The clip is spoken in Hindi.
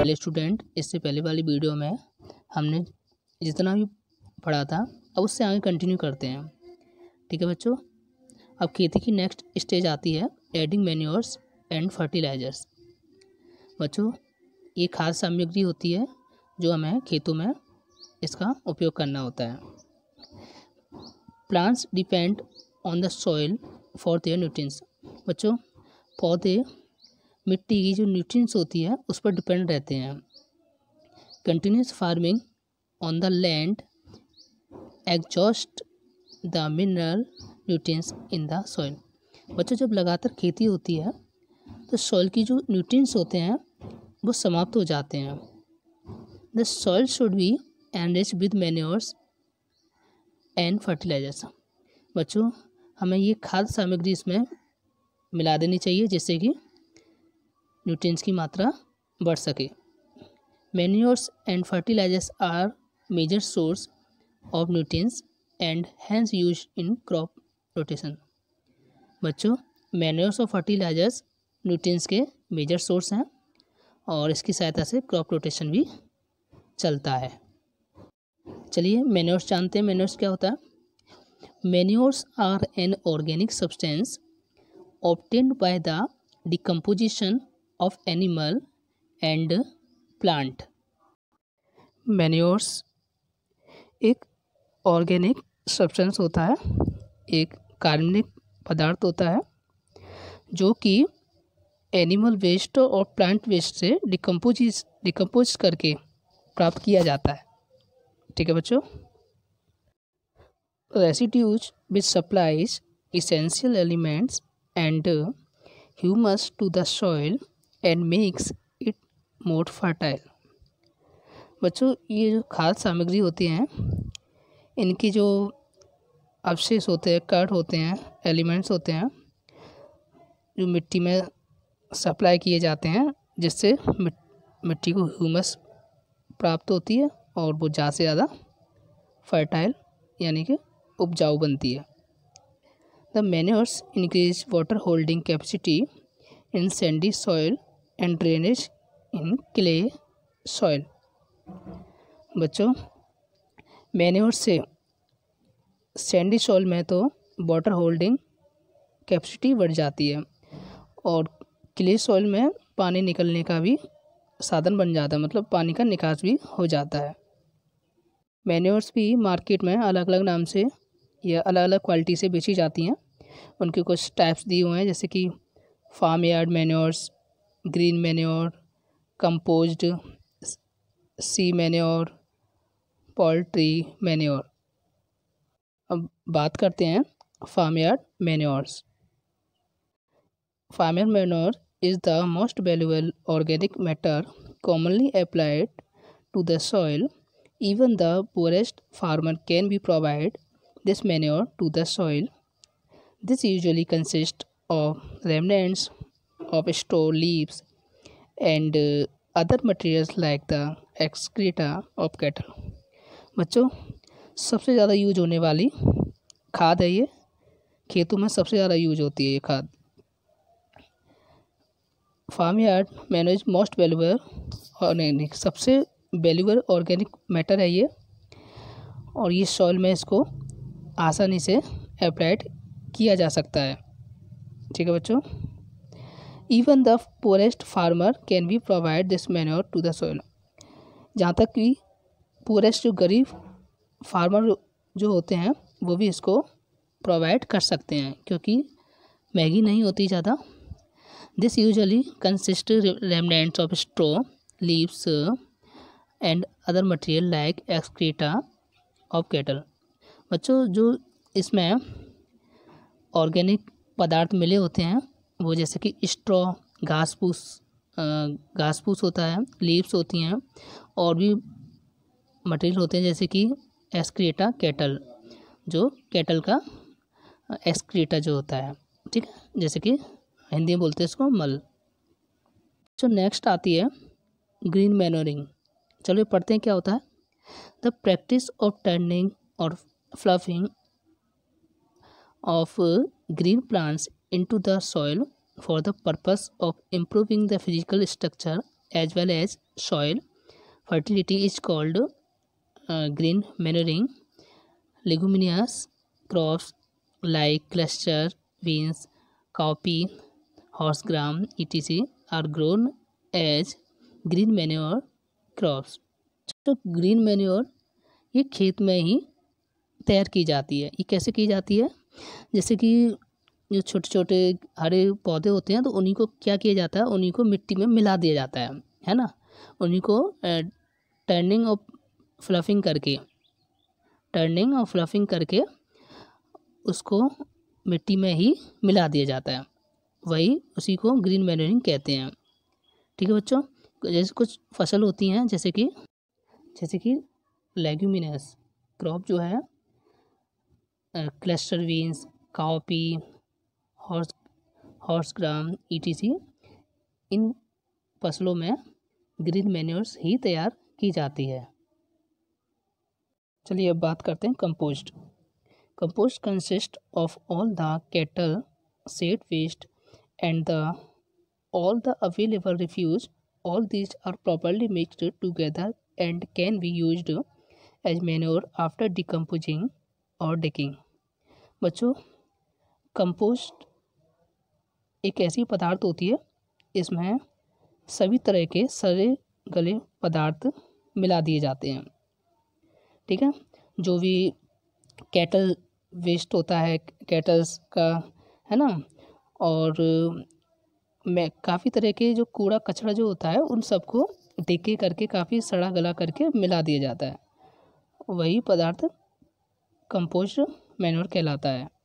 पहले स्टूडेंट इससे पहले वाली वीडियो में हमने जितना भी पढ़ा था अब उससे आगे कंटिन्यू करते हैं ठीक है बच्चों अब खेती की नेक्स्ट स्टेज आती है एडिंग मेन्योर्स एंड फर्टिलाइजर्स बच्चों ये खाद सामग्री होती है जो हमें खेतों में इसका उपयोग करना होता है plants depend on the soil for their nutrients बच्चों पौधे मिट्टी की जो न्यूट्रिएंट्स होती है उस पर डिपेंड रहते हैं continuous farming on the land exhaust the mineral nutrients in the soil बच्चों जब लगातार खेती होती है तो सॉइल की जो न्यूट्रिएंट्स होते हैं वो समाप्त हो जाते हैं the soil should be enrich with manures and fertilizers बच्चों हमें ये खाद्य सामग्री इसमें मिला देनी चाहिए जैसे कि न्यूट्रिएंट्स की मात्रा बढ़ सके manures and fertilizers are major source of nutrients and hence use in crop rotation बच्चों मैन्योर्स और फर्टिलाइजर्स न्यूट्रिएंट्स के मेजर सोर्स हैं और इसकी सहायता से क्रॉप रोटेशन भी चलता है चलिए मैन्योर्स जानते हैं मैन्योर्स क्या होता है manures are an organic substance obtained by the decomposition of animal and plant manures एक ऑर्गेनिक substance होता है एक कार्बनिक पदार्थ होता है जो कि एनिमल वेस्ट और प्लांट वेस्ट से डिकम्पोजिज डिकम्पोज करके प्राप्त किया जाता है ठीक है बच्चों residues which supplies essential elements and humus to the soil and makes it more fertile बच्चों ये जो खाद सामग्री होती हैं इनकी जो अवशेष होते हैं कट होते हैं एलिमेंट्स होते हैं जो मिट्टी में सप्लाई किए जाते हैं जिससे मिट्टी को ह्यूमस प्राप्त होती है और वो ज़्यादा से ज़्यादा फर्टाइल यानी कि उपजाऊ बनती है the manures increase water holding capacity in sandy soil and drainage in clay soil बच्चों मैन्योर से सैंडी सॉइल में तो वाटर होल्डिंग कैपेसिटी बढ़ जाती है और क्ले सॉइल में पानी निकलने का भी साधन बन जाता है मतलब पानी का निकास भी हो जाता है मैन्योर्स भी मार्केट में अलग अलग नाम से या अलग अलग क्वालिटी से बेची जाती हैं उनके कुछ टाइप्स दिए हुए हैं जैसे कि farm yard manures green manure compost sea manure poultry manure अब बात करते हैं farmyard manures farmyard manure is the most valuable organic matter commonly applied to the soil even the poorest farmer can be provide this manure to the soil this usually consist of remnants of straw, leaves, and uh, other materials like the excreta of cattle. बच्चों सबसे ज़्यादा यूज होने वाली खाद है ये खेतों में सबसे ज़्यादा यूज होती है ये खाद farm yard manure most valuable organic सबसे वैल्यूबल ऑर्गेनिक मैटर है ये और ये सॉइल में इसको आसानी से अप्लाइड किया जा सकता है ठीक है बच्चों even the poorest farmer can be provide this manure to the soil जहाँ तक कि पोरेस्ट जो गरीब फार्मर जो होते हैं वो भी इसको प्रोवाइड कर सकते हैं क्योंकि मैगी नहीं होती ज़्यादा this usually consist remnants of straw leaves and other material like excreta of cattle बच्चों जो इसमें ऑर्गेनिक पदार्थ मिले होते हैं वो जैसे कि स्ट्रॉ घास फूस घास फूस होता है लीव्स होती हैं और भी मटेरियल होते हैं जैसे कि एस्क्रेटा कैटल जो कैटल का एस्क्रेटा जो होता है ठीक है जैसे कि हिंदी में बोलते हैं इसको मल जो नेक्स्ट आती है ग्रीन मैनोरिंग चलो ये पढ़ते हैं क्या होता है द प्रैक्टिस ऑफ टर्निंग और fluffing of green plants into the soil for the purpose of improving the physical structure as well as soil fertility is called uh, green manuring leguminous crops like cluster beans cowpea horse gram etc are grown as green manure crops so green manure ये खेत में ही तैयार की जाती है ये कैसे की जाती है जैसे कि जो छोटे छोटे हरे पौधे होते हैं तो उन्हीं को क्या किया जाता है उन्हीं को मिट्टी में मिला दिया जाता है है ना उन्हीं को टर्निंग और फ्लफिंग करके टर्निंग और फ्लफिंग करके उसको मिट्टी में ही मिला दिया जाता है वही उसी को ग्रीन मैनोरिंग कहते हैं ठीक है बच्चों जैसे कुछ फसल होती हैं जैसे कि जैसे कि लेग्यूमिनस क्रॉप जो है cluster beans cowpea horse horse gram etc e इन फसलों में ग्रीन मैन्यूर्स ही तैयार की जाती है चलिए अब बात करते हैं compost compost consist of all the cattle shed waste and the all the available refuse all these are properly mixed together and can be use as manure after decomposing और डेकिंग बच्चों कंपोस्ट एक ऐसी पदार्थ होती है इसमें सभी तरह के सरे गले पदार्थ मिला दिए जाते हैं ठीक है जो भी कैटल वेस्ट होता है कैटल्स का है ना और मैं काफ़ी तरह के जो कूड़ा कचरा जो होता है उन सबको टेके करके काफ़ी सड़ा गला करके मिला दिया जाता है वही पदार्थ कंपोस्ट मैनोर कहलाता है